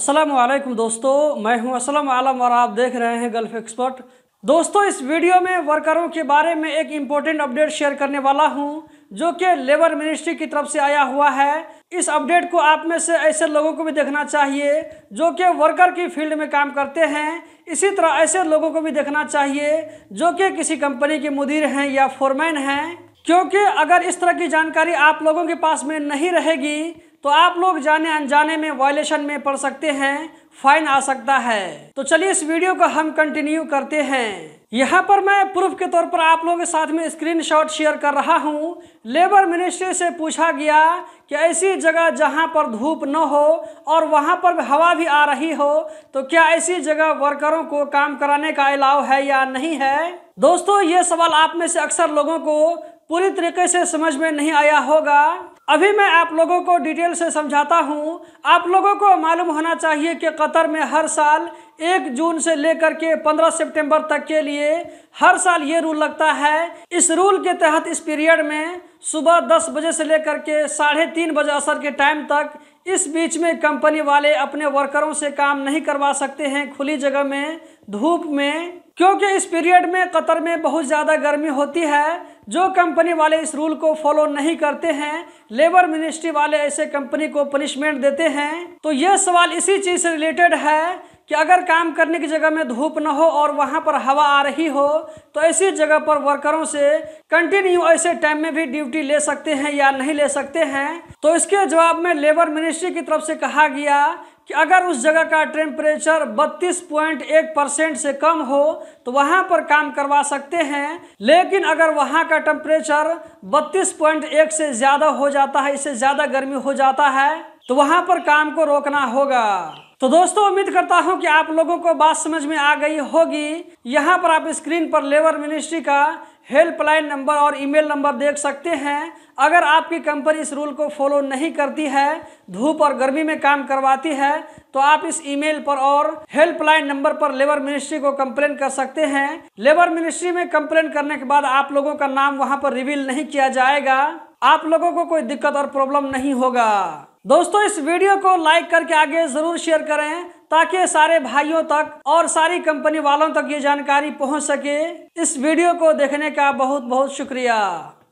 असलम दोस्तों मैं हूं असलम आलम और आप देख रहे हैं गल्फ एक्सपर्ट दोस्तों इस वीडियो में वर्करों के बारे में एक इम्पोर्टेंट अपडेट शेयर करने वाला हूं जो कि लेबर मिनिस्ट्री की तरफ से आया हुआ है इस अपडेट को आप में से ऐसे लोगों को भी देखना चाहिए जो कि वर्कर की फील्ड में काम करते हैं इसी तरह ऐसे लोगों को भी देखना चाहिए जो कि किसी कंपनी के मुदिर हैं या फोरमैन हैं क्योंकि अगर इस तरह की जानकारी आप लोगों के पास में नहीं रहेगी तो आप लोग जाने अनजाने में वायलेशन में पड़ सकते हैं फाइन आ सकता है तो चलिए इस वीडियो को हम कंटिन्यू करते हैं यहाँ पर मैं प्रूफ के तौर पर आप लोगों के साथ में स्क्रीनशॉट शेयर कर रहा हूँ लेबर मिनिस्ट्री से पूछा गया कि ऐसी जगह जहाँ पर धूप न हो और वहाँ पर हवा भी आ रही हो तो क्या ऐसी जगह वर्करों को काम कराने का अलाव है या नहीं है दोस्तों ये सवाल आप में से अक्सर लोगों को पूरी तरीके से समझ में नहीं आया होगा अभी मैं आप लोगों को डिटेल से समझाता हूँ आप लोगों को मालूम होना चाहिए कि कतर में हर साल एक जून से लेकर के पंद्रह सितंबर तक के लिए हर साल ये रूल लगता है इस रूल के तहत इस पीरियड में सुबह दस बजे से लेकर के साढ़े तीन बजे असर के टाइम तक इस बीच में कंपनी वाले अपने वर्करों से काम नहीं करवा सकते हैं खुली जगह में धूप में क्योंकि इस पीरियड में कतर में बहुत ज़्यादा गर्मी होती है जो कंपनी वाले इस रूल को फॉलो नहीं करते हैं लेबर मिनिस्ट्री वाले ऐसे कंपनी को पनिशमेंट देते हैं तो यह सवाल इसी चीज़ से रिलेटेड है कि अगर काम करने की जगह में धूप न हो और वहाँ पर हवा आ रही हो तो ऐसी जगह पर वर्करों से कंटिन्यू ऐसे टाइम में भी ड्यूटी ले सकते हैं या नहीं ले सकते हैं तो इसके जवाब में लेबर मिनिस्ट्री की तरफ से कहा गया कि अगर उस जगह का टेम्परेचर 32.1 परसेंट से कम हो तो वहाँ पर काम करवा सकते हैं लेकिन अगर वहाँ का टेम्परेचर 32.1 से ज़्यादा हो जाता है इससे ज़्यादा गर्मी हो जाता है तो वहाँ पर काम को रोकना होगा तो दोस्तों उम्मीद करता हूं कि आप लोगों को बात समझ में आ गई होगी यहां पर आप स्क्रीन पर लेबर मिनिस्ट्री का हेल्पलाइन नंबर और ईमेल नंबर देख सकते हैं अगर आपकी कंपनी इस रूल को फॉलो नहीं करती है धूप और गर्मी में काम करवाती है तो आप इस ईमेल पर और हेल्पलाइन नंबर पर लेबर मिनिस्ट्री को कंप्लेन कर सकते हैं लेबर मिनिस्ट्री में कंप्लेन करने के बाद आप लोगों का नाम वहाँ पर रिवील नहीं किया जाएगा आप लोगों को कोई दिक्कत और प्रॉब्लम नहीं होगा दोस्तों इस वीडियो को लाइक करके आगे जरूर शेयर करें ताकि सारे भाइयों तक और सारी कंपनी वालों तक ये जानकारी पहुंच सके इस वीडियो को देखने का बहुत बहुत शुक्रिया